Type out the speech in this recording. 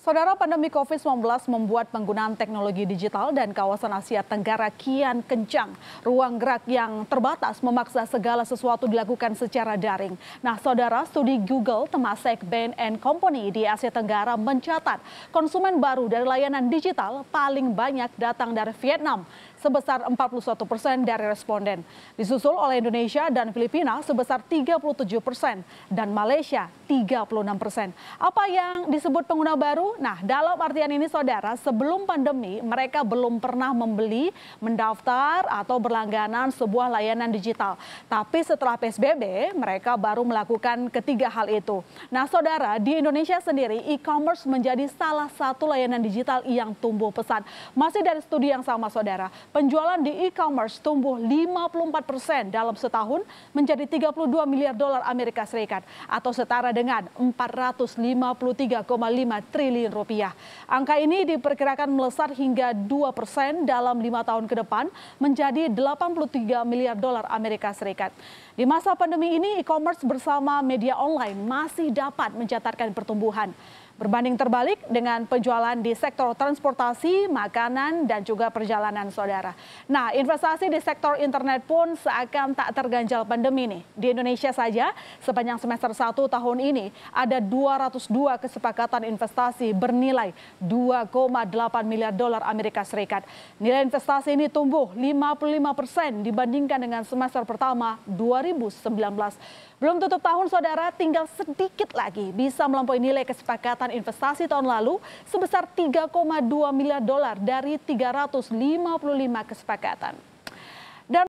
Saudara pandemi COVID-19 membuat penggunaan teknologi digital dan kawasan Asia Tenggara kian kencang. Ruang gerak yang terbatas memaksa segala sesuatu dilakukan secara daring. Nah, saudara, studi Google Temasek Bain and Company di Asia Tenggara mencatat konsumen baru dari layanan digital paling banyak datang dari Vietnam sebesar 41 persen dari responden, disusul oleh Indonesia dan Filipina sebesar 37 persen dan Malaysia 36 persen. Apa yang disebut pengguna baru? Nah, dalam artian ini saudara, sebelum pandemi mereka belum pernah membeli, mendaftar atau berlangganan sebuah layanan digital. Tapi setelah PSBB, mereka baru melakukan ketiga hal itu. Nah, saudara, di Indonesia sendiri e-commerce menjadi salah satu layanan digital yang tumbuh pesat. Masih dari studi yang sama saudara, Penjualan di e-commerce tumbuh 54 persen dalam setahun menjadi 32 miliar dolar Amerika Serikat atau setara dengan 453,5 triliun rupiah. Angka ini diperkirakan melesat hingga 2 persen dalam lima tahun ke depan menjadi 83 miliar dolar Amerika Serikat. Di masa pandemi ini, e-commerce bersama media online masih dapat mencatatkan pertumbuhan. Berbanding terbalik dengan penjualan di sektor transportasi, makanan, dan juga perjalanan saudara negara. Nah, investasi di sektor internet pun seakan tak terganjal pandemi nih. Di Indonesia saja, sepanjang semester 1 tahun ini, ada 202 kesepakatan investasi bernilai 2,8 miliar dolar Amerika Serikat. Nilai investasi ini tumbuh 55 persen dibandingkan dengan semester pertama 2019. Belum tutup tahun, saudara, tinggal sedikit lagi bisa melampaui nilai kesepakatan investasi tahun lalu sebesar 3,2 miliar dolar dari 355 lima kesepakatan